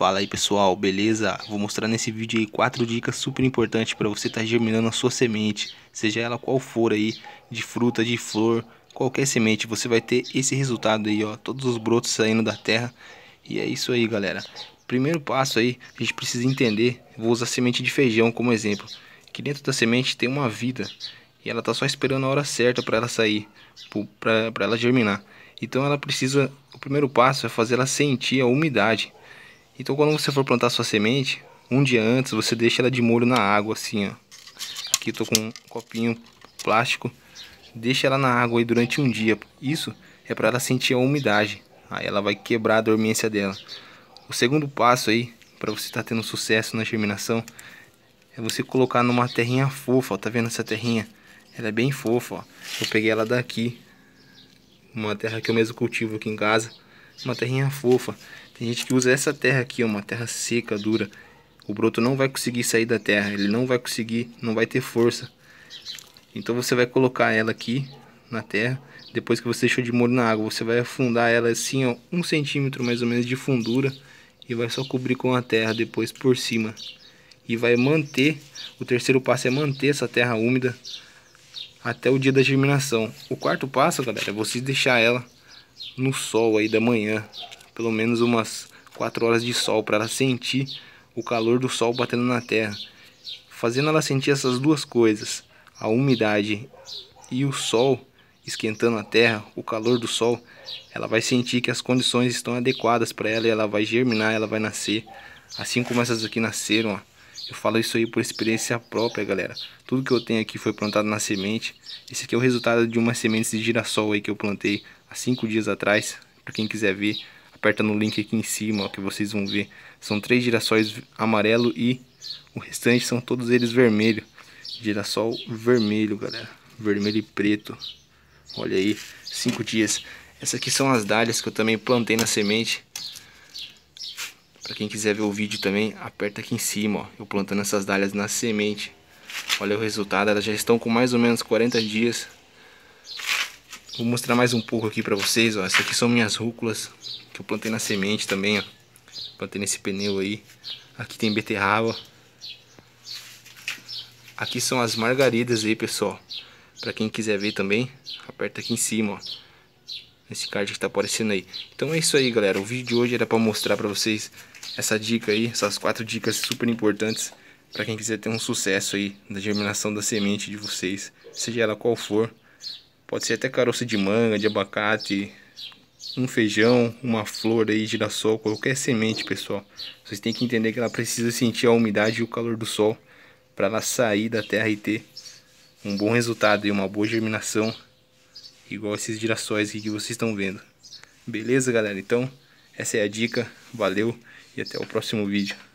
Fala aí pessoal, beleza? Vou mostrar nesse vídeo aí 4 dicas super importantes para você estar tá germinando a sua semente, seja ela qual for aí, de fruta, de flor, qualquer semente, você vai ter esse resultado aí, ó, todos os brotos saindo da terra. E é isso aí, galera. Primeiro passo aí, a gente precisa entender, vou usar semente de feijão como exemplo, que dentro da semente tem uma vida e ela tá só esperando a hora certa para ela sair, para ela germinar. Então ela precisa, o primeiro passo é fazer ela sentir a umidade então quando você for plantar sua semente, um dia antes você deixa ela de molho na água assim, ó. Aqui eu tô com um copinho plástico. Deixa ela na água aí durante um dia. Isso é para ela sentir a umidade. Aí ela vai quebrar a dormência dela. O segundo passo aí para você estar tá tendo sucesso na germinação é você colocar numa terrinha fofa, ó. tá vendo essa terrinha? Ela é bem fofa, ó. Eu peguei ela daqui, uma terra que eu mesmo cultivo aqui em casa. Uma terrinha fofa. Tem gente que usa essa terra aqui, uma terra seca, dura. O broto não vai conseguir sair da terra, ele não vai conseguir, não vai ter força. Então você vai colocar ela aqui na terra. Depois que você deixou de molho na água, você vai afundar ela assim, ó, um centímetro mais ou menos de fundura. E vai só cobrir com a terra depois por cima. E vai manter, o terceiro passo é manter essa terra úmida até o dia da germinação. O quarto passo, galera, é você deixar ela no sol aí da manhã. Pelo menos umas 4 horas de sol para ela sentir o calor do sol batendo na terra. Fazendo ela sentir essas duas coisas, a umidade e o sol esquentando a terra, o calor do sol, ela vai sentir que as condições estão adequadas para ela e ela vai germinar, ela vai nascer. Assim como essas aqui nasceram, ó. Eu falo isso aí por experiência própria, galera. Tudo que eu tenho aqui foi plantado na semente. Esse aqui é o resultado de uma sementes de girassol aí que eu plantei há cinco dias atrás. Para quem quiser ver, aperta no link aqui em cima ó, que vocês vão ver. São três girassóis amarelo e o restante são todos eles vermelho. Girassol vermelho, galera. Vermelho e preto. Olha aí, cinco dias. Essas aqui são as dálias que eu também plantei na semente. Para quem quiser ver o vídeo também, aperta aqui em cima, ó. Eu plantando essas dálias na semente. Olha o resultado, elas já estão com mais ou menos 40 dias. Vou mostrar mais um pouco aqui pra vocês, ó. Essas aqui são minhas rúculas, que eu plantei na semente também, ó. Plantei nesse pneu aí. Aqui tem beterraba. Aqui são as margaridas aí, pessoal. Pra quem quiser ver também, aperta aqui em cima, ó. card que tá aparecendo aí. Então é isso aí, galera. O vídeo de hoje era pra mostrar pra vocês essa dica aí. Essas quatro dicas super importantes pra quem quiser ter um sucesso aí na germinação da semente de vocês. Seja ela qual for. Pode ser até caroço de manga, de abacate, um feijão, uma flor aí, girassol, qualquer semente, pessoal. Vocês têm que entender que ela precisa sentir a umidade e o calor do sol para ela sair da terra e ter um bom resultado e uma boa germinação, igual esses girassóis que vocês estão vendo. Beleza, galera? Então, essa é a dica. Valeu e até o próximo vídeo.